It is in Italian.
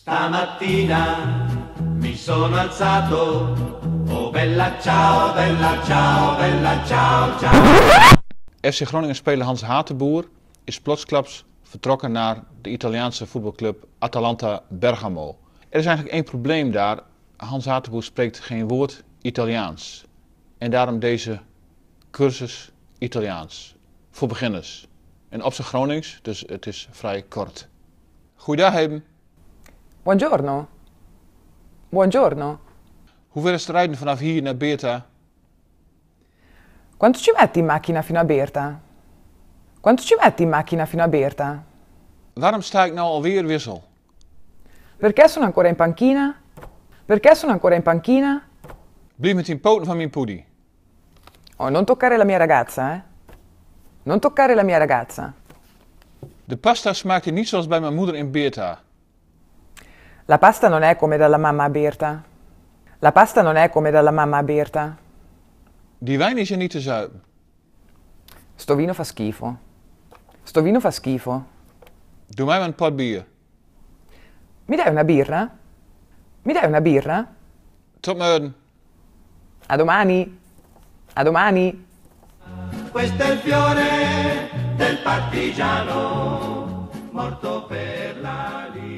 Stamattina mi sono alzato. Oh bella ciao, bella ciao, bella ciao, ciao. FC Groningen-speler Hans Hatenboer is plotsklaps vertrokken naar de Italiaanse voetbalclub Atalanta Bergamo. Er is eigenlijk één probleem daar. Hans Hatenboer spreekt geen woord Italiaans. En daarom deze cursus Italiaans voor beginners. En op zijn Gronings, dus het is vrij kort. Goeiedag, Heben. Buongiorno. Buongiorno. Hoeveel is het rijden vanaf hier naar Bertha? Quanto ci metti in macchina fino a Berta? Quanto ci metti in macchina fino a Berta? Waarom sta ik nou alweer wissel? Perché sono ancora in panchina? Perché sono ancora in panchina? Blijf met die poten van mijn poedie. Oh, non toccare la mia ragazza, eh? Non toccare la mia ragazza. De pasta smaakte niet zoals bij mijn moeder in Beerta. La pasta non è come dalla mamma a Beerta. La pasta non è come dalla mamma a Beerta. Die wijn is er niet te zuipen. Sto vino fa schifo. Sto vino fa schifo. Doe mij maar een pot bier. Mi dai una birra? Mi dai una birra? Tot morgen. A domani. A domani. Questo è il fiore del partigiano morto per la libertà.